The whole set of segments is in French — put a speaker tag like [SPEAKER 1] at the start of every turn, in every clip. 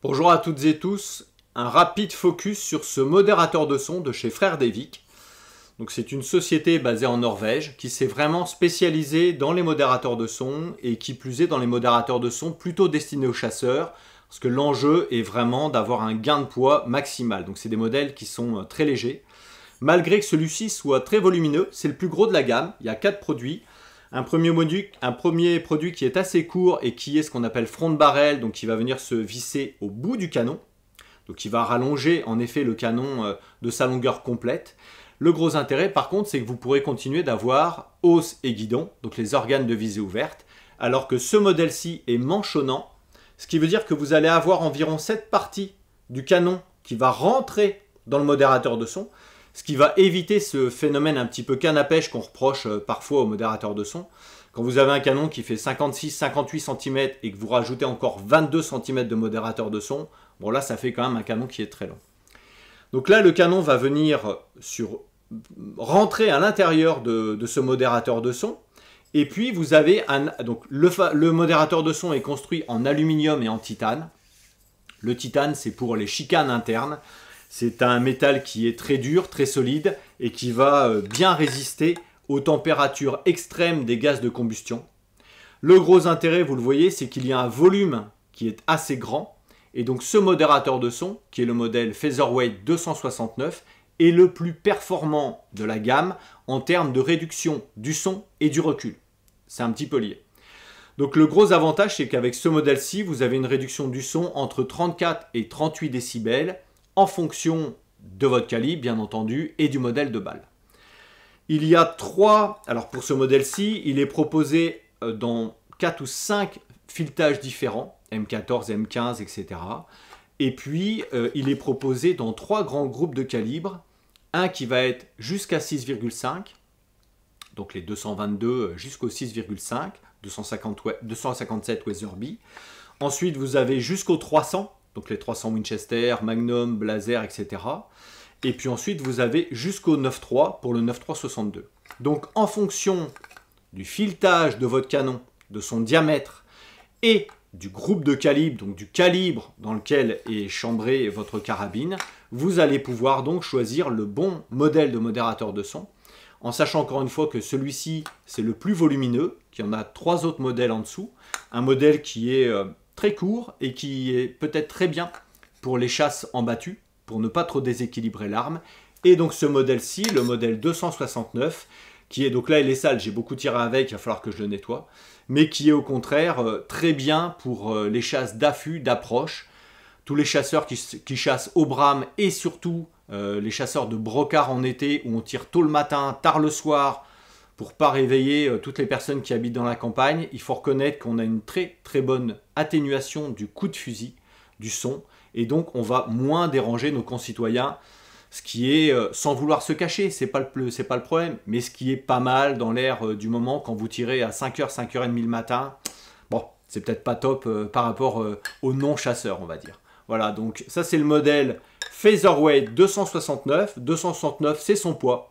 [SPEAKER 1] Bonjour à toutes et tous, un rapide focus sur ce modérateur de son de chez Frère Devik. Donc c'est une société basée en Norvège qui s'est vraiment spécialisée dans les modérateurs de son et qui plus est dans les modérateurs de son plutôt destinés aux chasseurs parce que l'enjeu est vraiment d'avoir un gain de poids maximal. Donc c'est des modèles qui sont euh, très légers. Malgré que celui-ci soit très volumineux, c'est le plus gros de la gamme, il y a 4 produits. Un premier, module, un premier produit qui est assez court et qui est ce qu'on appelle front barrel, donc qui va venir se visser au bout du canon. Donc qui va rallonger en effet le canon euh, de sa longueur complète. Le gros intérêt par contre, c'est que vous pourrez continuer d'avoir hausse et guidon, donc les organes de visée ouverte, alors que ce modèle-ci est manchonnant, ce qui veut dire que vous allez avoir environ cette partie du canon qui va rentrer dans le modérateur de son, ce qui va éviter ce phénomène un petit peu canapèche qu'on reproche euh, parfois aux modérateurs de son. Quand vous avez un canon qui fait 56-58 cm et que vous rajoutez encore 22 cm de modérateur de son, bon là ça fait quand même un canon qui est très long. Donc là le canon va venir sur, rentrer à l'intérieur de, ce modérateur de son, et puis vous avez un, donc le, modérateur de son est construit en aluminium et en titane. Le titane c'est pour les chicanes internes. C'est un métal qui est très dur, très solide et qui va euh, bien résister aux températures extrêmes des gaz de combustion. Le gros intérêt, vous le voyez, c'est qu'il y a un volume qui est assez grand. Et donc ce modérateur de son, qui est le modèle Featherweight 269, est le plus performant de la gamme en termes de réduction du son et du recul. C'est un petit peu lié. Donc le gros avantage, c'est qu'avec ce modèle-ci, vous avez une réduction du son entre 34 et 38 décibels en fonction de votre calibre, bien entendu, et du modèle de balle. Il y a trois, alors pour ce modèle-ci, il est proposé euh, dans quatre ou cinq filetages différents, M14, M15, etc. Et puis, euh, il est proposé dans trois grands groupes de calibre. Un qui va être jusqu'à 6,5, donc les 222 euh, jusqu'au 6,5, 257 Weatherby. Ensuite, vous avez jusqu'au 300, donc les 300 Winchester, Magnum, Blazer, etc. Et puis ensuite, vous avez jusqu'au 9.3 pour le 9.362. Donc en fonction du filetage de votre canon, de son diamètre et du groupe de calibre, donc du calibre dans lequel est chambrée votre carabine, vous allez pouvoir donc choisir le bon modèle de modérateur de son, en sachant encore une fois que celui-ci, c'est le plus volumineux, qu'il y en a trois autres modèles en dessous, un modèle qui est euh, très court et qui est peut-être très bien pour les chasses en battu pour ne pas trop déséquilibrer l'arme. Et donc ce modèle-ci, le modèle 269, qui est donc là, il est sale, j'ai beaucoup tiré avec, il va falloir que je le nettoie, mais qui est au contraire euh, très bien pour euh, les chasses d'affût, d'approche. Tous les chasseurs qui, qui, chassent au brame et surtout euh, les chasseurs de brocard en été où on tire tôt le matin, tard le soir, pour pas réveiller euh, toutes les personnes qui habitent dans la campagne, il faut reconnaître qu'on a une très très bonne atténuation du coup de fusil, du son, et donc on va moins déranger nos concitoyens, ce qui est, euh, sans vouloir se cacher, c'est pas le, c'est pas le problème, mais ce qui est pas mal dans l'air euh, du moment quand vous tirez à 5h, 5h30 le matin, bon, c'est peut-être pas top par rapport aux non-chasseurs, on va dire. Voilà, donc ça c'est le modèle Phaserweight 269, 269 c'est son poids,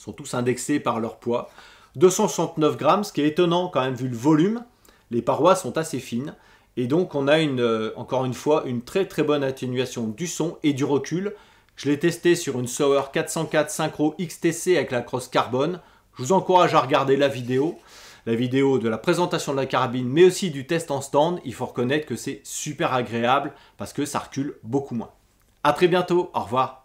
[SPEAKER 1] sont tous indexés par leur poids. 269 grammes, ce qui est étonnant quand même vu le volume. Les parois sont assez fines. Et donc on a une, euh, encore une fois une très très bonne atténuation du son et du recul. Je l'ai testé sur une Sauer 404 Synchro XTC avec la crosse carbone. Je vous encourage à regarder la vidéo, la vidéo de la présentation de la carabine, mais aussi du test en stand. Il faut reconnaître que c'est super agréable parce que ça recule beaucoup moins. A très bientôt, au revoir.